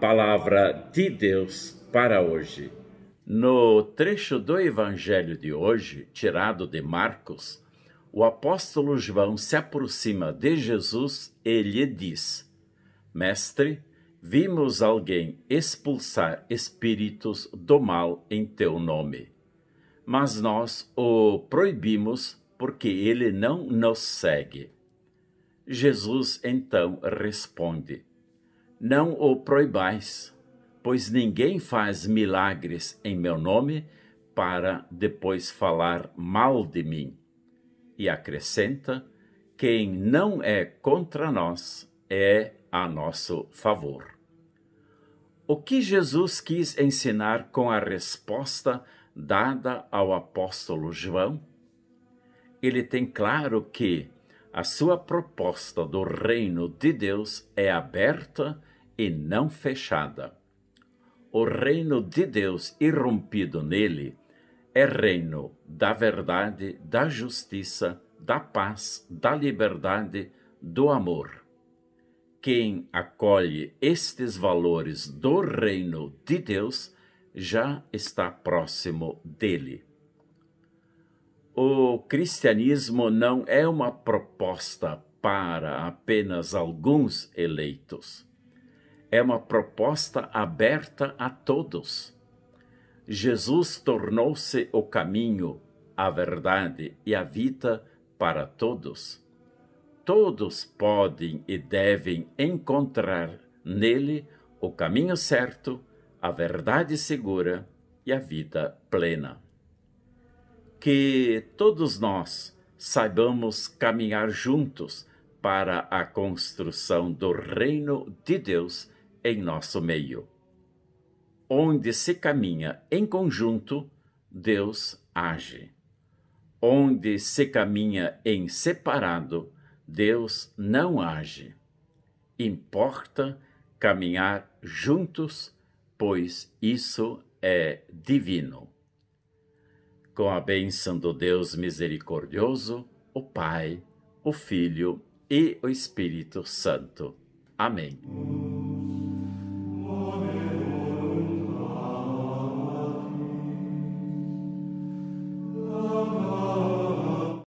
palavra de Deus para hoje. No trecho do evangelho de hoje, tirado de Marcos, o apóstolo João se aproxima de Jesus e lhe diz: Mestre, vimos alguém expulsar espíritos do mal em teu nome, mas nós o proibimos porque ele não nos segue. Jesus então responde: não o proibais, pois ninguém faz milagres em meu nome para depois falar mal de mim. E acrescenta: quem não é contra nós é a nosso favor. O que Jesus quis ensinar com a resposta dada ao apóstolo João? Ele tem claro que a sua proposta do reino de Deus é aberta e não fechada. O reino de Deus irrompido nele é reino da verdade, da justiça, da paz, da liberdade, do amor. Quem acolhe estes valores do reino de Deus já está próximo dele. O cristianismo não é uma proposta para apenas alguns eleitos é uma proposta aberta a todos. Jesus tornou-se o caminho, a verdade e a vida para todos. Todos podem e devem encontrar nele o caminho certo, a verdade segura e a vida plena. Que todos nós saibamos caminhar juntos para a construção do reino de Deus em nosso meio. Onde se caminha em conjunto, Deus age. Onde se caminha em separado, Deus não age. Importa caminhar juntos, pois isso é divino. Com a bênção do Deus misericordioso, o Pai, o Filho e o Espírito Santo. Amém.